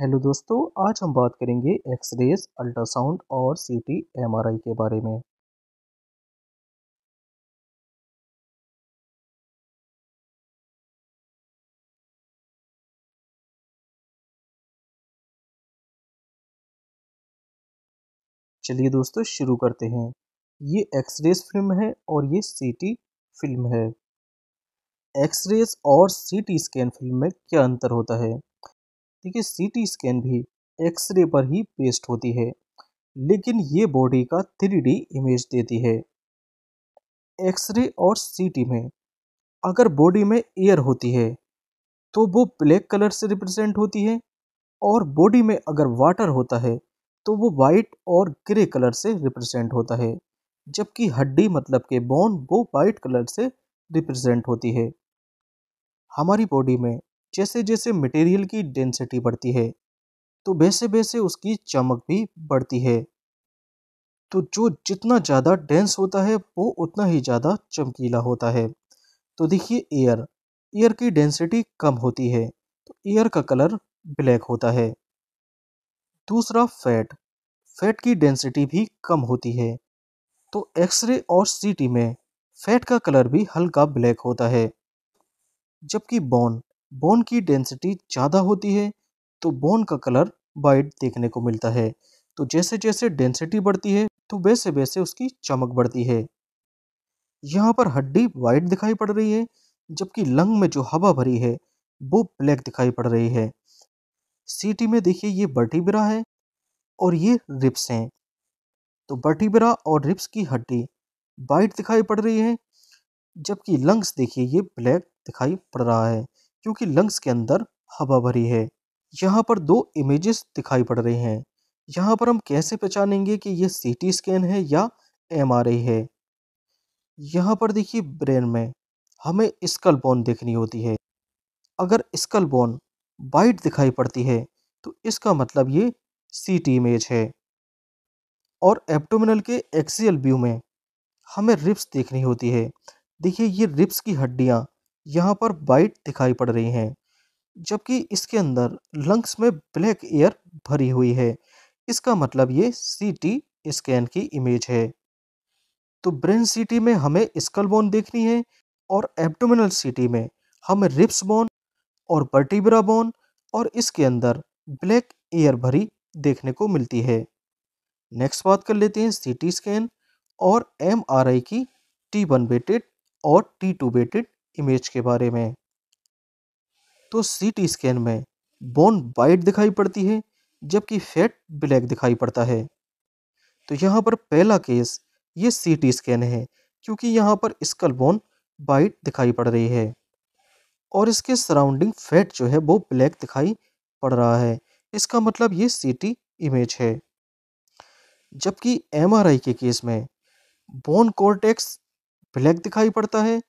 hello दोस्तों आज हम बात करेंगे एक्सरेज अल्ट्रासाउंड और सीटी एमआरआई के बारे में चलिए दोस्तों शुरू करते हैं ये एक्सरेज फिल्म है और ये सीटी फिल्म है एक्सरेज और सीटी स्कैन फिल्म में क्या अंतर होता है देखिए सीटी स्कैन भी एक्सरे पर ही पेस्ट होती है लेकिन ये बॉडी का थ्री इमेज देती है एक्सरे और सीटी में अगर बॉडी में एयर होती है तो वो ब्लैक कलर से रिप्रेजेंट होती है और बॉडी में अगर वाटर होता है तो वो वाइट और ग्रे कलर से रिप्रेजेंट होता है जबकि हड्डी मतलब के बोन वो वाइट कलर से रिप्रेजेंट होती है हमारी बॉडी में जैसे जैसे मटेरियल की डेंसिटी बढ़ती है तो वैसे वैसे उसकी चमक भी बढ़ती है तो जो जितना ज़्यादा डेंस होता है वो उतना ही ज़्यादा चमकीला होता है तो देखिए एयर एयर की डेंसिटी कम होती है तो एयर का कलर ब्लैक होता है दूसरा फैट फैट की डेंसिटी भी कम होती है तो एक्सरे और सीटी में फैट का कलर भी हल्का ब्लैक होता है जबकि बोन बोन की डेंसिटी ज़्यादा होती है तो बोन का कलर वाइट देखने को मिलता है तो जैसे जैसे डेंसिटी बढ़ती है तो वैसे वैसे उसकी चमक बढ़ती है यहाँ पर हड्डी वाइट दिखाई पड़ रही है जबकि लंग में जो हवा भरी है वो ब्लैक दिखाई पड़ रही है सीटी में देखिए ये बर्टीबरा है और ये रिप्स हैं तो बर्टिब्रा और रिप्स की हड्डी वाइट दिखाई पड़ रही है जबकि लंग्स देखिए ये ब्लैक दिखाई पड़ रहा है क्योंकि लंग्स के अंदर हवा भरी है यहाँ पर दो इमेजेस दिखाई पड़ रहे हैं यहाँ पर हम कैसे पहचानेंगे कि ये सीटी स्कैन है या एम है यहाँ पर देखिए ब्रेन में हमें स्कल बोन देखनी होती है अगर स्कल बोन वाइट दिखाई पड़ती है तो इसका मतलब ये सी टी इमेज है और एप्टोमिनल के एक्सियल व्यू में हमें रिप्स देखनी होती है देखिए ये रिप्स की हड्डियाँ यहाँ पर वाइट दिखाई पड़ रही हैं जबकि इसके अंदर लंग्स में ब्लैक एयर भरी हुई है इसका मतलब ये सीटी स्कैन की इमेज है तो ब्रेन सीटी में हमें स्कल बोन देखनी है और एब्डोमिनल सीटी में हमें रिप्स बोन और बर्टिब्रा बोन और इसके अंदर ब्लैक एयर भरी देखने को मिलती है नेक्स्ट बात कर लेते हैं सीटी स्कैन और एमआरआई की टी वन बेटेड और टी टू बेटेड इमेज के बारे में तो सीटी स्कैन में बोन वाइट दिखाई पड़ती है जबकि फैट ब्लैक दिखाई पड़ता है तो यहाँ पर पहला केस ये सीटी स्कैन है क्योंकि यहाँ पर स्कल बोन वाइट दिखाई पड़ रही है और इसके सराउंडिंग फैट जो है वो ब्लैक दिखाई पड़ रहा है इसका मतलब ये सीटी इमेज है जबकि एमआरआई के केस में बोन कॉर्टेक्स ब्लैक दिखाई पड़ता है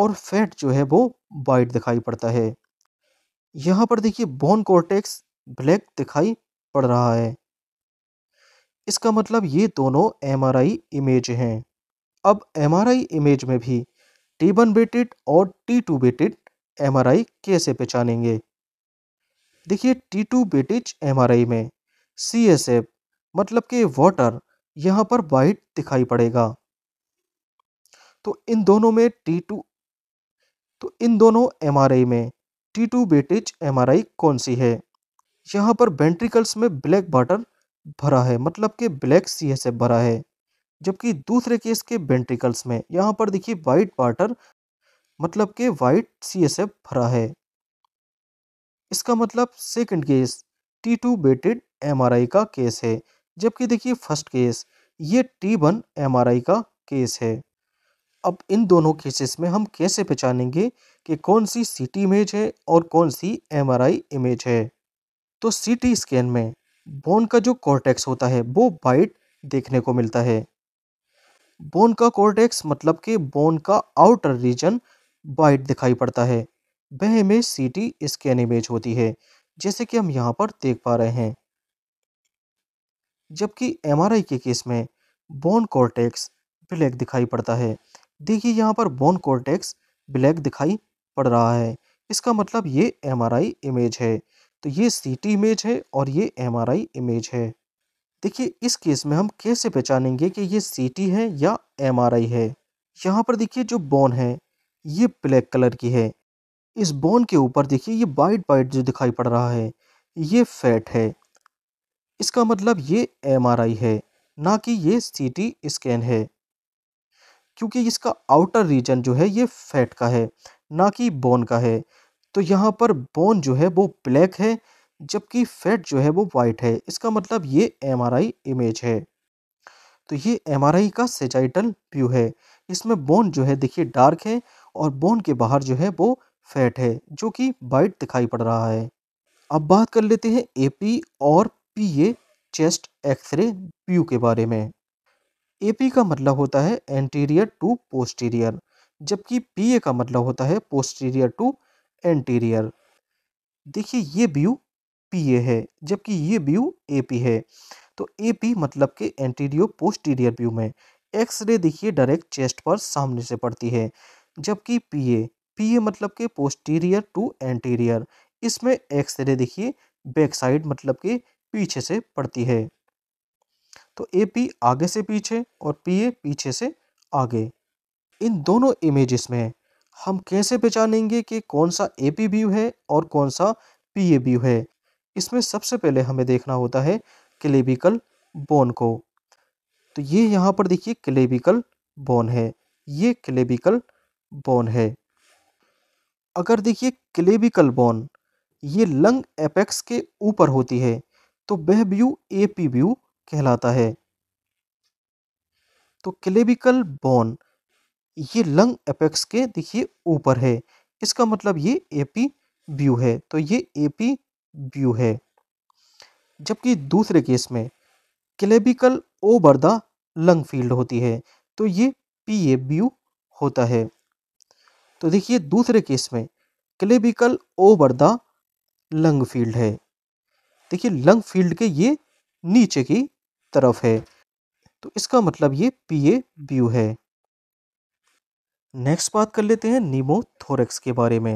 और फैट जो है वो वाइट दिखाई पड़ता है यहाँ पर देखिए बोन कॉर्टेक्स ब्लैक दिखाई पड़ रहा है इसका मतलब ये दोनों एम इमेज हैं अब एम इमेज में भी टी वन बेटेड और टी टू बेटेड एम कैसे पहचानेंगे देखिए टी टू बेटेज एम में सी एस एफ मतलब कि वाटर यहाँ पर वाइट दिखाई पड़ेगा तो इन दोनों में टी टू तो इन दोनों एम में टी टू बेटेज एम कौन सी है यहाँ पर वेंट्रिकल्स में ब्लैक वाटर भरा है मतलब कि ब्लैक सी एस एफ भरा है जबकि दूसरे केस के वेंट्रिकल्स में यहाँ पर देखिए वाइट बाटर मतलब कि वाइट सी एस एफ भरा है इसका मतलब second case T two weighted M का केस है जबकि देखिए फर्स्ट केस ये टी वन एम का केस है अब इन दोनों केसेस में हम कैसे पहचानेंगे कि कौन सी सीटी इमेज है और कौन सी एमआरआई इमेज है तो सीटी स्कैन में बोन का जो कॉर्टेक्स होता है वो वाइट देखने को मिलता है बोन का कॉर्टेक्स मतलब कि बोन का आउटर रीजन वाइट दिखाई पड़ता है वह इमेज सीटी स्कैन इमेज होती है जैसे कि हम यहाँ पर देख पा रहे हैं जबकि एमआरआई के केस में बोन कॉर्टेक्स ब्लैक दिखाई पड़ता है देखिए यहाँ पर बोन कॉर्टेक्स ब्लैक दिखाई पड़ रहा है इसका मतलब ये एम इमेज है तो ये सी इमेज है और ये एम इमेज है देखिए इस केस में हम कैसे पहचानेंगे कि ये सी है या एम है यहाँ पर देखिए जो बोन है ये ब्लैक कलर की है इस बोन के ऊपर देखिए ये वाइट वाइट जो दिखाई पड़ रहा है ये फैट है इसका मतलब ये एम है ना कि ये सी स्कैन है क्योंकि इसका आउटर रीजन जो है ये फैट का है ना कि बोन का है तो यहाँ पर बोन जो है वो ब्लैक है जबकि फैट जो है वो वाइट है इसका मतलब ये एम इमेज है तो ये एम का सेजाइटल व्यू है इसमें बोन जो है देखिए डार्क है और बोन के बाहर जो है वो फैट है जो कि वाइट दिखाई पड़ रहा है अब बात कर लेते हैं एपी और पीए चेस्ट एक्सरे व्यू के बारे में ए का मतलब होता है एंटीरियर टू पोस्टीरियर जबकि पी का मतलब होता है पोस्टीरियर टू एंटीरियर देखिए ये व्यू पी है जबकि ये व्यू ए है तो ए मतलब के एंटीरियर पोस्टीरियर व्यू में एक्स रे देखिए डायरेक्ट चेस्ट पर सामने से पड़ती है जबकि पी ए पी ए मतलब के पोस्टीरियर टू एंटीरियर इसमें एक्स रे देखिए बैक साइड मतलब के पीछे से पड़ती है तो ए पी आगे से पीछे और पी ए पीछे से आगे इन दोनों इमेजेस में हम कैसे पहचानेंगे कि कौन सा ए पी व्यू है और कौन सा पी ए व्यू है इसमें सबसे पहले हमें देखना होता है क्लेबिकल बोन को तो ये यहाँ पर देखिए क्लेबिकल बोन है ये क्लेबिकल बोन है अगर देखिए क्लेबिकल बोन ये लंग एपेक्स के ऊपर होती है तो वह व्यू ए पी व्यू कहलाता है तो क्लेबिकल बोन ये लंग एपेक्स के देखिए ऊपर है इसका मतलब ये एपी व्यू है तो ये एपी व्यू है जबकि दूसरे केस में clavicle over the lung field होती है तो ये पी ए व्यू होता है तो देखिए दूसरे केस में clavicle over the lung field है देखिए लंग फील्ड के ये नीचे की तरफ है तो इसका मतलब ये पी ए ब्यू है नेक्स्ट बात कर लेते हैं नीमोथोरेक्स के बारे में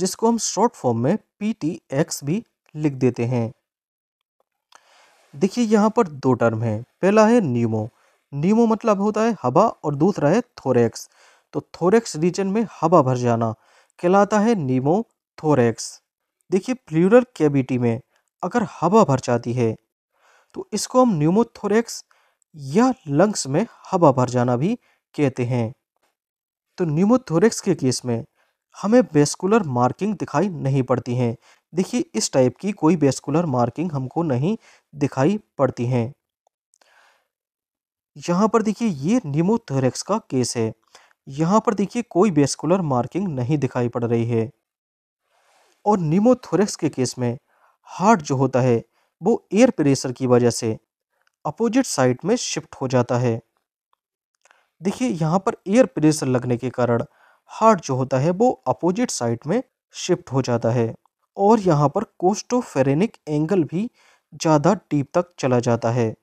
जिसको हम शॉर्ट फॉर्म में पी टी एक्स भी लिख देते हैं देखिए यहाँ पर दो टर्म हैं पहला है न्यूमो न्यूमो मतलब होता है हवा और दूसरा है थोरेक्स तो थोरेक्स रीजन में हवा भर जाना कहलाता है नीमो थोरेक्स देखिए प्लूरल कैविटी में अगर हवा भर जाती है तो इसको हम न्यूमोथोरेक्स या लंग्स में हवा भर जाना भी कहते हैं तो न्यूमोथोरेक्स के केस में हमें वेस्कुलर मार्किंग दिखाई नहीं पड़ती हैं देखिए इस टाइप की कोई वेस्कुलर मार्किंग हमको नहीं दिखाई पड़ती हैं यहाँ पर देखिए ये न्यूमोथोरेक्स का केस है यहाँ पर देखिए कोई वेस्कुलर मार्किंग नहीं दिखाई पड़ रही है और न्यूमोथोरेक्स के केस में हार्ट जो होता है वो एयर प्रेशर की वजह से अपोजिट साइड में शिफ्ट हो जाता है देखिए यहाँ पर एयर प्रेशर लगने के कारण हार्ट जो होता है वो अपोजिट साइड में शिफ्ट हो जाता है और यहाँ पर कोस्टोफेरेनिक एंगल भी ज़्यादा डीप तक चला जाता है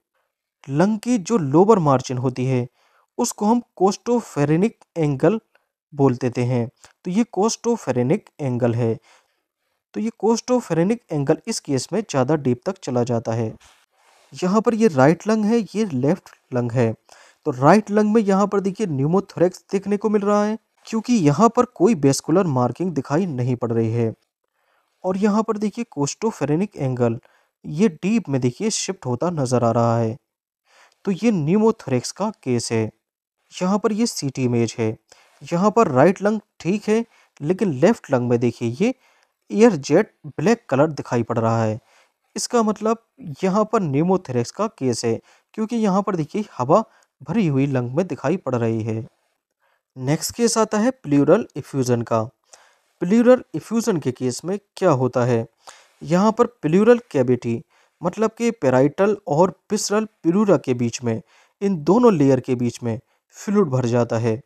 लंग की जो लोअर मार्जिन होती है उसको हम कोस्टोफेरेनिक एंगल बोल देते हैं तो ये कोस्टोफेरेनिक एंगल है तो ये कोस्टोफेरेनिक एंगल इस केस में ज़्यादा डीप तक चला जाता है यहाँ पर ये राइट लंग है ये लेफ्ट लंग है तो राइट लंग में यहाँ पर देखिए न्यूमोथोरेक्स देखने को मिल रहा है क्योंकि यहाँ पर कोई बेस्कुलर मार्किंग दिखाई नहीं पड़ रही है और यहाँ पर देखिए कोस्टोफेरेनिक एंगल ये डीप में देखिए शिफ्ट होता नज़र आ रहा है तो ये न्यूमोथोरेक्स का केस है यहाँ पर ये सीटी इमेज है यहाँ पर राइट लंग ठीक है लेकिन लेफ्ट लंग में देखिए ये एयर जेट ब्लैक कलर दिखाई पड़ रहा है इसका मतलब यहाँ पर नेमोथेरेक्स का केस है क्योंकि यहाँ पर देखिए हवा भरी हुई लंग में दिखाई पड़ रही है नेक्स्ट केस आता है प्लूरल इफ्यूज़न का प्लूरल इफ्यूज़न के केस में क्या होता है यहाँ पर प्लूरल कैविटी मतलब कि पेराइटल और पिसरल प्लूरा के बीच में इन दोनों लेयर के बीच में फ्लूड भर जाता है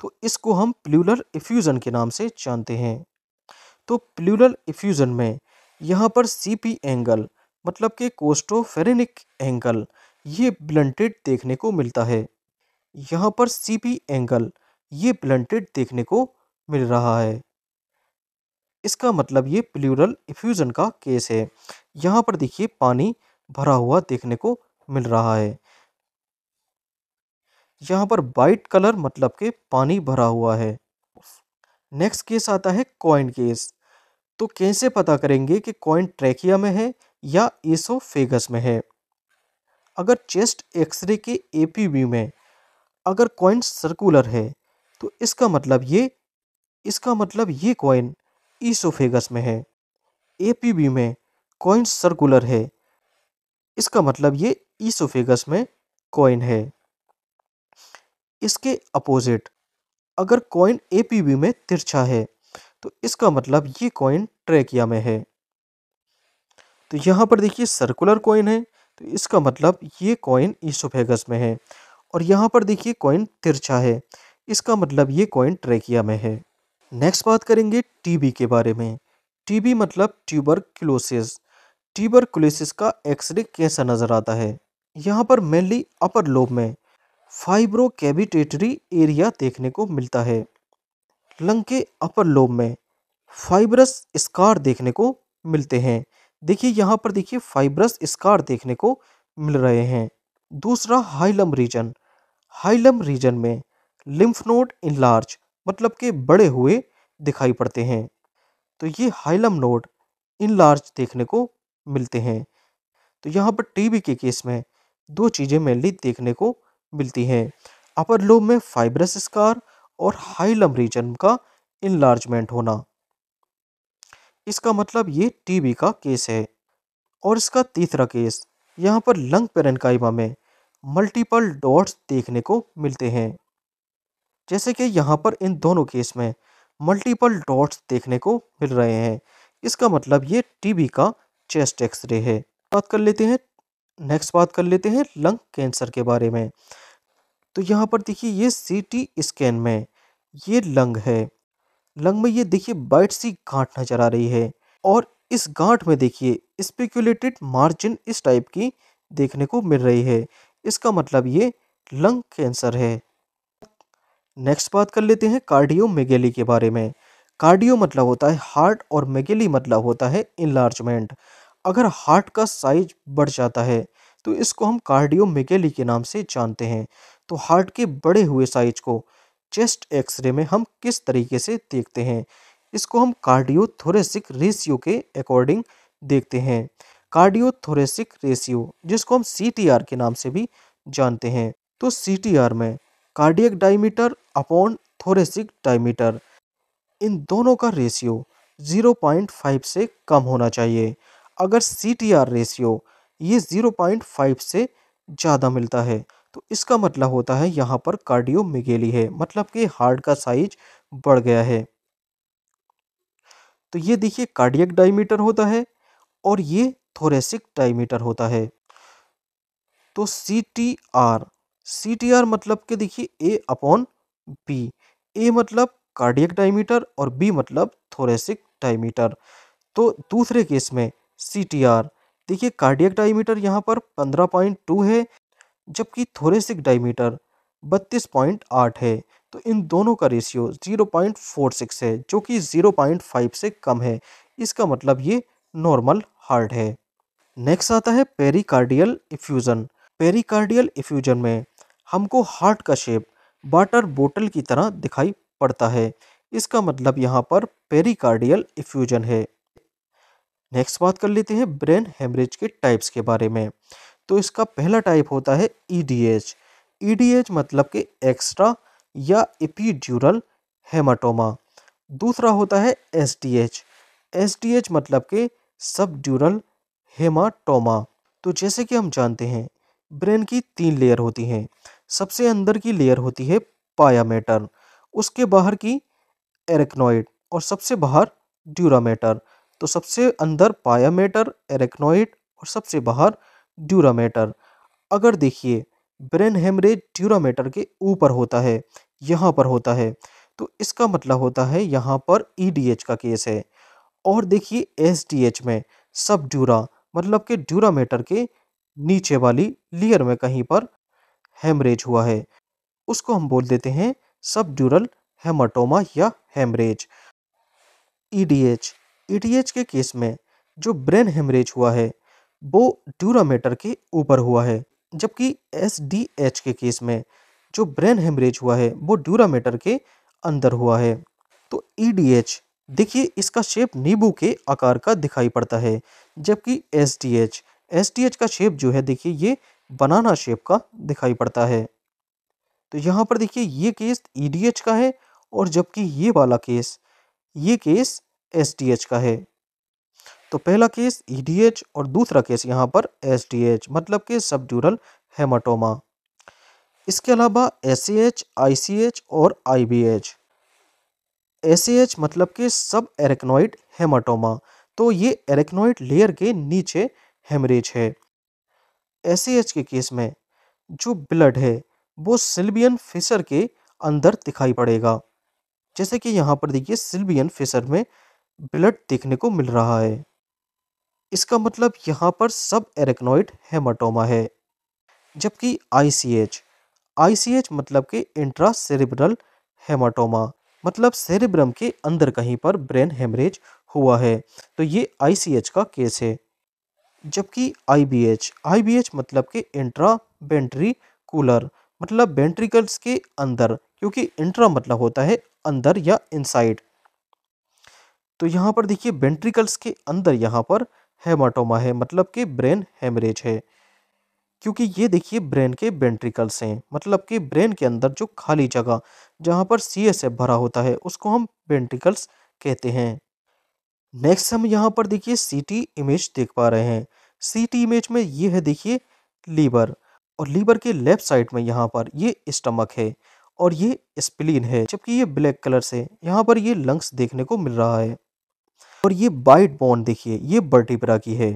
तो इसको हम प्लूलर इफ्यूज़न के नाम से जानते हैं तो प्लूलर इफ्यूज़न में यहाँ पर सीपी एंगल मतलब कि कोस्टोफेरेनिक एंगल ये ब्लंटेड देखने को मिलता है यहाँ पर सीपी एंगल ये ब्लंटेड देखने को मिल रहा है इसका मतलब ये प्लूरल इफ्यूज़न का केस है यहाँ पर देखिए पानी भरा हुआ देखने को मिल रहा है यहाँ पर वाइट कलर मतलब के पानी भरा हुआ है नेक्स्ट केस आता है कॉइन केस तो कैसे पता करेंगे कि कॉइन ट्रैकिया में है या एसोफेगस में है अगर चेस्ट एक्सरे के एपीबी में अगर कॉइन सर्कुलर है तो इसका मतलब ये इसका मतलब ये कॉइन ईसोफेगस में है एपीबी में कॉइन सर्कुलर है इसका मतलब ये ईसोफेगस में कॉइन है इसके अपोजिट अगर कॉइन ए में तिरछा है तो इसका मतलब ये कॉइन ट्रेकिया में है तो यहाँ पर देखिए सर्कुलर कॉइन है तो इसका मतलब ये कॉइन ईसोफेगस में है और यहाँ पर देखिए कॉइन तिरछा है इसका मतलब ये कॉइन ट्रेकिया में है नेक्स्ट बात करेंगे टीबी के बारे में टीबी मतलब ट्यूबर क्लोसिस ट्यूबरक्लोसिस का एक्सरे कैसा नज़र आता है यहाँ पर मेनली अपर लोब में फाइब्रो एरिया देखने को मिलता है लंग के अपर लोब में फाइब्रस स्कार देखने को मिलते हैं देखिए यहाँ पर देखिए फाइब्रस स्कार देखने को मिल रहे हैं दूसरा हाइलम रीजन हाइलम रीजन में लिम्फ नोड इनलार्ज मतलब के बड़े हुए दिखाई पड़ते हैं तो ये हाइलम नोड इनलार्ज देखने को मिलते हैं तो यहाँ पर टीबी के केस में दो चीज़ें मेनली देखने को मिलती हैं अपर लोब में फाइब्रस स्कार और हाई लम रीजन का इनलार्जमेंट होना इसका मतलब ये टीबी का केस है और इसका तीसरा केस यहाँ पर लंग पेरेंकाइमा में मल्टीपल डॉट्स देखने को मिलते हैं जैसे कि यहाँ पर इन दोनों केस में मल्टीपल डॉट्स देखने को मिल रहे हैं इसका मतलब ये टीबी का चेस्ट एक्सरे है बात कर लेते हैं नेक्स्ट बात कर लेते हैं लंग कैंसर के बारे में तो यहाँ पर देखिए ये सीटी स्कैन में ये लंग है लंग में ये देखिए बाइट सी गांठ नजर आ रही है और इस गांठ में देखिए स्पेक्यूलेटेड मार्जिन इस टाइप की देखने को मिल रही है इसका मतलब ये लंग कैंसर है नेक्स्ट बात कर लेते हैं कार्डियो मेगेली के बारे में कार्डियो मतलब होता है हार्ट और मेगेली मतलब होता है इनलार्जमेंट अगर हार्ट का साइज बढ़ जाता है तो इसको हम कार्डियोमेगेली के नाम से जानते हैं तो हार्ट के बड़े हुए साइज को चेस्ट एक्सरे में हम किस तरीके से देखते हैं इसको हम कार्डियोथोरेसिक रेशियो के अकॉर्डिंग देखते हैं कार्डियोथोरेसिक रेशियो जिसको हम सी के नाम से भी जानते हैं तो सी में cardiac diameter upon thoracic diameter इन दोनों का रेशियो 0.5 से कम होना चाहिए अगर सी टी आर रेशियो ये ज़ीरो पॉइंट फाइव से ज़्यादा मिलता है तो इसका मतलब होता है यहाँ पर कार्डियो मिगेली है मतलब कि हार्ट का साइज बढ़ गया है तो ये देखिए कार्डियक डायमीटर होता है और ये थोरेसिक डायमीटर होता है तो C T R C T R मतलब के देखिए ए अपॉन बी ए मतलब कार्डियक डायमीटर और बी मतलब थोरेसिक डायमीटर तो दूसरे केस में सी देखिए कार्डियक डायमीटर यहाँ पर पंद्रह पॉइंट टू है जबकि थोरेसिक डायमीटर बत्तीस पॉइंट आठ है तो इन दोनों का ratio zero point four six है जो कि ज़ीरो पॉइंट फाइव से कम है इसका मतलब ये नॉर्मल हार्ट है नेक्स्ट आता है पेरिकार्डियल इफ्यूज़न पेरिकार्डियल इफ्यूज़न में हमको हार्ट का शेप वाटर बोटल की तरह दिखाई पड़ता है इसका मतलब यहाँ पर पेरिकार्डियल इफ्यूज़न है नेक्स्ट बात कर लेते हैं ब्रेन हेमरेज के टाइप्स के बारे में तो इसका पहला टाइप होता है E D H E D H मतलब कि एक्स्ट्रा या एपीड्यूरल हेमाटोमा दूसरा होता है S D H S D H मतलब के सबड्यूरल हेमाटोमा तो जैसे कि हम जानते हैं ब्रेन की तीन लेयर होती हैं सबसे अंदर की लेयर होती है पायामेटर उसके बाहर की एरेक्नोइड और सबसे बाहर ड्यूरामेटर तो सबसे अंदर पायामेटर एरेक्नोइड और सबसे बाहर ड्यूरामेटर अगर देखिए ब्रेन हेमरेज ड्यूरामेटर के ऊपर होता है यहाँ पर होता है तो इसका मतलब होता है यहाँ पर ई e का केस है और देखिए एस में सब ड्यूरा मतलब कि ड्यूरामेटर के नीचे वाली लेयर में कहीं पर हेमरेज हुआ है उसको हम बोल देते हैं सब ड्यूरल हेमाटोमा या haemorrhage E e ETH e के केस में जो ब्रेन हेमरेज हुआ है वो ड्यूरामेटर के ऊपर हुआ है जबकि एसडीएच के केस में जो ब्रेन हेमरेज हुआ है वो ड्यूरामेटर के अंदर हुआ है तो ईडीएच e देखिए इसका शेप नींबू के आकार का दिखाई पड़ता है जबकि एसडीएच एसडीएच का शेप जो है देखिए ये बनाना शेप का दिखाई पड़ता है तो यहाँ पर देखिए ये केस ईडीएच e का है और जबकि ये वाला केस ये केस एस का है तो पहला केस ई e और दूसरा केस यहाँ पर एस मतलब कि सबड्यूरल हेमाटोमा इसके अलावा एस आईसीएच और आईबीएच एच मतलब कि सब एरेक्नोइड हेमाटोमा तो ये एरेक्नोइड लेयर के नीचे हेमरेज है एस के केस में जो ब्लड है वो सिल्बियन फिशर के अंदर दिखाई पड़ेगा जैसे कि यहाँ पर देखिए सिल्बियन फिशर में ब्लड देखने को मिल रहा है इसका मतलब यहाँ पर सब एरेक्नोइड हेमाटोमा है जबकि आईसीएच आईसीएच मतलब के इंट्रा सेरिब्रल हेमाटोमा मतलब सेरिब्रम के अंदर कहीं पर ब्रेन हेमरेज हुआ है तो ये आईसीएच का केस है जबकि आईबीएच आईबीएच मतलब के इंट्रा बेंट्री कूलर मतलब बेंट्रिकल्स के अंदर क्योंकि इंट्रा मतलब होता है अंदर या इनसाइड तो यहाँ पर देखिए वेंट्रिकल्स के अंदर यहाँ पर हेमाटोमा है मतलब कि ब्रेन हेमरेज है क्योंकि ये देखिए ब्रेन के वेंट्रिकल्स हैं मतलब कि ब्रेन के अंदर जो खाली जगह जहाँ पर सी एस एफ भरा होता है उसको हम वेंट्रिकल्स कहते हैं नेक्स्ट हम यहाँ पर देखिए सी टी इमेज देख पा रहे हैं सी टी इमेज में ये है देखिए लीवर और लीवर के लेफ्ट साइड में यहाँ पर ये स्टमक है और ये स्प्लीन है जबकि ये ब्लैक कलर से यहाँ पर ये लंग्स देखने को मिल रहा है और ये बाइट बोन देखिए ये बर्टिब्रा की है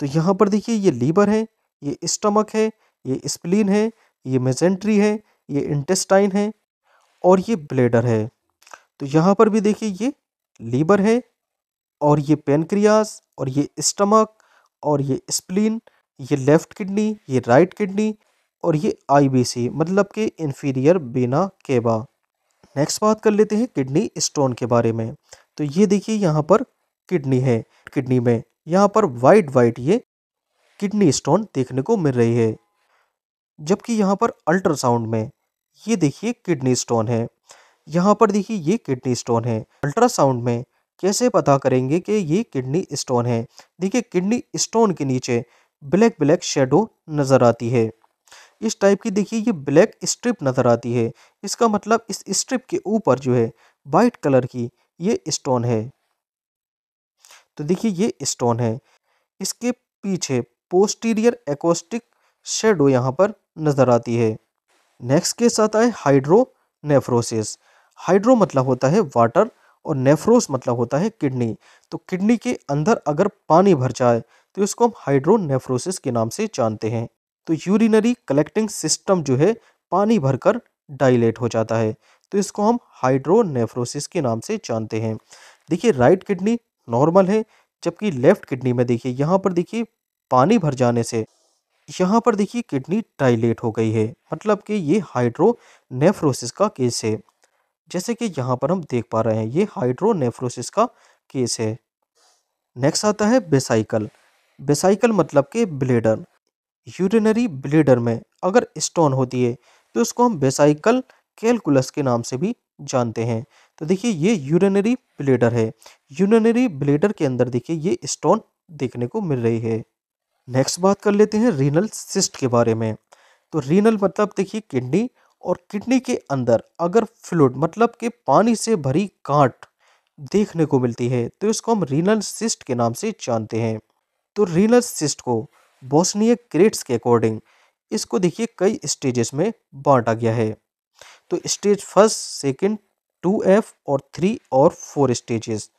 तो यहाँ पर देखिए ये लीवर है ये स्टमक है ये स्प्लीन है ये मेजेंट्री है ये इंटेस्टाइन है और ये ब्लेडर है तो यहाँ पर भी देखिए ये लीवर है और ये पेनक्रियास और ये स्टमक और ये स्प्लीन ये लेफ़्ट किडनी ये राइट किडनी और ये आईबीसी मतलब कि इन्फीरियर बिना केबा नेक्स्ट बात कर लेते हैं किडनी स्टोन के बारे में तो ये देखिए यहाँ पर किडनी है किडनी में यहाँ पर वाइट वाइट ये किडनी स्टोन देखने को मिल रही है जबकि यहाँ पर अल्ट्रासाउंड में ये देखिए किडनी स्टोन है यहाँ पर देखिए ये किडनी स्टोन है अल्ट्रासाउंड में कैसे पता करेंगे कि ये किडनी स्टोन है देखिए किडनी स्टोन के नीचे ब्लैक ब्लैक शेडो नज़र आती है इस टाइप की देखिए ये ब्लैक स्ट्रिप नज़र आती है इसका मतलब इस स्ट्रिप के ऊपर जो है वाइट कलर की ये स्टोन है तो देखिए ये स्टोन है इसके पीछे पोस्टीरियर एकोस्टिक शेडो यहाँ पर नज़र आती है नेक्स्ट के साथ आए हाइड्रो नेफ्रोसिस हाइड्रो मतलब होता है वाटर और नेफ्रोस मतलब होता है किडनी तो किडनी के अंदर अगर पानी भर जाए तो इसको हम हाइड्रो नेफ्रोसिस के नाम से जानते हैं तो यूरिनरी कलेक्टिंग सिस्टम जो है पानी भरकर डायलेट हो जाता है तो इसको हम हाइड्रोनेफ्रोसिस के नाम से जानते हैं देखिए राइट किडनी नॉर्मल है जबकि लेफ्ट किडनी में देखिए यहाँ पर देखिए पानी भर जाने से यहाँ पर देखिए किडनी डाइलेट हो गई है मतलब कि ये हाइड्रोनेफ्रोसिस का केस है जैसे कि यहाँ पर हम देख पा रहे हैं ये हाइड्रोनेफ्रोसिस का केस है नेक्स्ट आता है बेसाइकल बेसाइकल मतलब के ब्लेडर यूरिनरी ब्लेडर में अगर स्टोन होती है तो उसको हम बेसाइकल कैलकुलस के नाम से भी जानते हैं तो देखिए ये यूरिनरी ब्लेडर है यूरिनरी ब्लेडर के अंदर देखिए ये स्टोन देखने को मिल रही है नेक्स्ट बात कर लेते हैं रीनल सिस्ट के बारे में तो रीनल मतलब देखिए किडनी और किडनी के अंदर अगर फ्लूड मतलब के पानी से भरी काट देखने को मिलती है तो इसको हम रीनल सिस्ट के नाम से जानते हैं तो रीनल सिस्ट को बोस्निया क्रेट्स के अकॉर्डिंग इसको देखिए कई स्टेजेस में बांटा गया है तो stage first second two F और थ्री और फोर स्टेजेस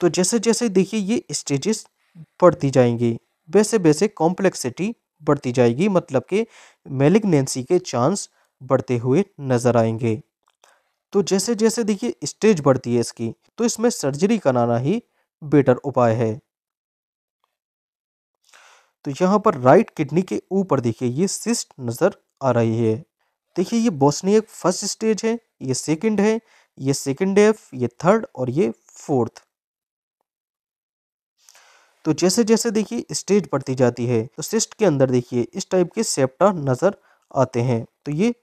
तो जैसे जैसे देखिए ये स्टेजेस बढ़ती जाएंगी वैसे वैसे कॉम्प्लेक्सिटी बढ़ती जाएगी मतलब के मेलिग्नेंसी के चांस बढ़ते हुए नज़र आएंगे तो जैसे जैसे देखिए स्टेज बढ़ती है इसकी तो इसमें सर्जरी कराना ही बेटर उपाय है तो यहाँ पर राइट किडनी के ऊपर देखिए ये सिस्ट नज़र आ रही है देखिए ये बोस्नियक फर्स्ट स्टेज है ये सेकंड है ये सेकंड एफ ये थर्ड और ये फोर्थ तो जैसे जैसे देखिए स्टेज बढ़ती जाती है तो सिस्ट के अंदर देखिए इस टाइप के सेप्टा नज़र आते हैं तो ये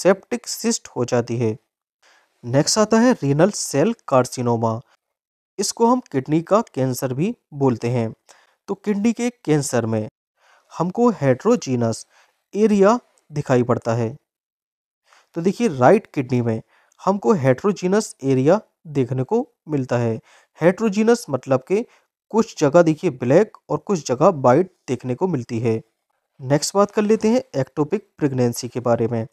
सेप्टिक सिस्ट हो जाती है नेक्स्ट आता है रीनल सेल कार्सिनोमा इसको हम किडनी का कैंसर भी बोलते हैं तो किडनी के कैंसर में हमको हेट्रोजीनस एरिया दिखाई पड़ता है तो देखिए राइट किडनी में हमको हेट्रोजीनस एरिया देखने को मिलता है हेट्रोजीनस मतलब के कुछ जगह देखिए ब्लैक और कुछ जगह वाइट देखने को मिलती है नेक्स्ट बात कर लेते हैं एक्टोपिक प्रेगनेंसी के बारे में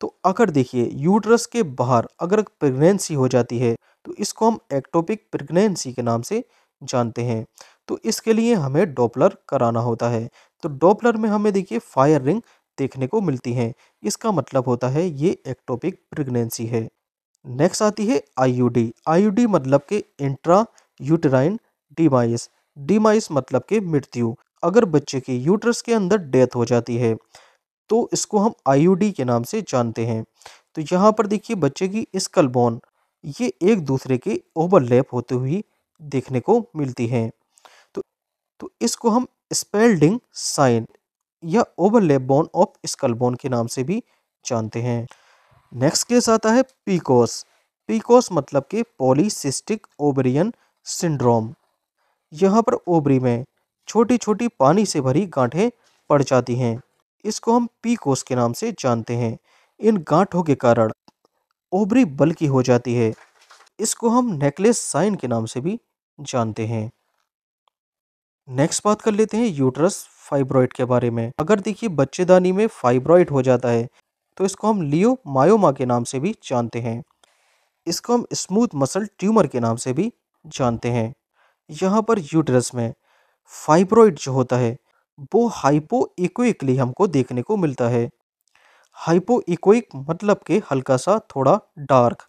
तो अगर देखिए यूट्रस के बाहर अगर प्रेगनेंसी हो जाती है तो इसको हम एक्टोपिक प्रेगनेंसी के नाम से जानते हैं तो इसके लिए हमें डॉपलर कराना होता है तो डॉपलर में हमें देखिए फायर रिंग देखने को मिलती हैं इसका मतलब होता है ये एक्टोपिक प्रेगनेंसी है नेक्स्ट आती है आईयूडी आईयूडी मतलब के इंट्रा यूटराइन डिमाइस डिमाइस मतलब के मृत्यु अगर बच्चे के यूटरस के अंदर डेथ हो जाती है तो इसको हम आईयूडी के नाम से जानते हैं तो यहाँ पर देखिए बच्चे की स्कल बोन ये एक दूसरे के ओवरलैप होते हुए देखने को मिलती हैं तो तो इसको हम स्पेल्डिंग साइन या overlap bone of skull bone के नाम से भी जानते हैं नेक्स्ट केस आता है पीकोस पीकोस मतलब कि पॉलीसिस्टिक ओबरियन सिंड्रोम यहाँ पर ओबरी में छोटी छोटी पानी से भरी गांठें पड़ जाती हैं इसको हम पीकोस के नाम से जानते हैं इन गांठों के कारण ओबरी बल्कि हो जाती है इसको हम नेकलेस साइन के नाम से भी जानते हैं नेक्स्ट बात कर लेते हैं यूटरस फाइब्रॉइड के बारे में अगर देखिए बच्चेदानी में फाइब्रॉइड हो जाता है तो इसको हम लियो मायोमा के नाम से भी जानते हैं इसको हम स्मूथ मसल ट्यूमर के नाम से भी जानते हैं यहाँ पर यूटरस में फाइब्रॉइड जो होता है वो हाइपो इक्विकली हमको देखने को मिलता है हाइपो इक्विक मतलब के हल्का सा थोड़ा डार्क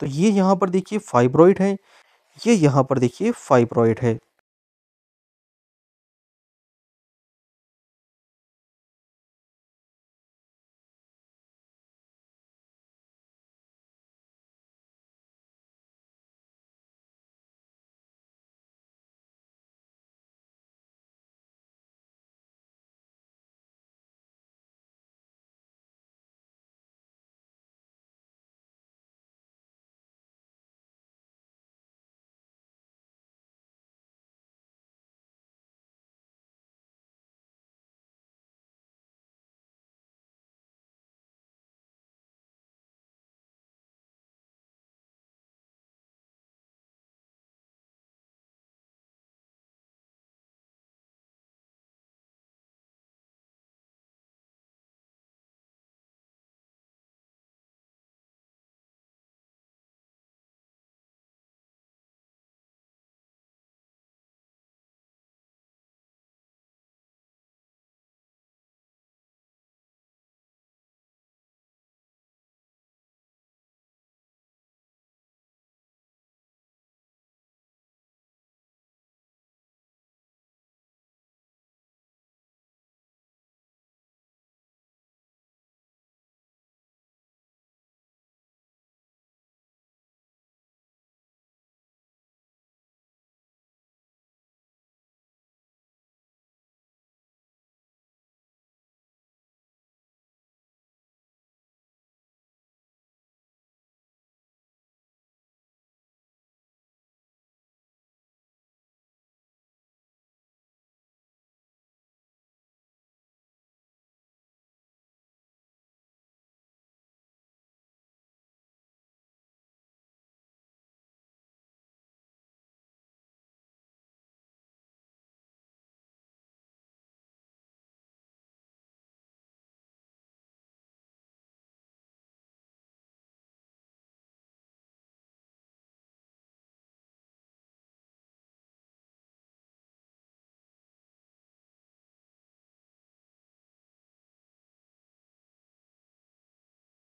तो ये यहाँ पर देखिए फाइब्रॉइड है ये यहाँ पर देखिए फाइब्रॉइड है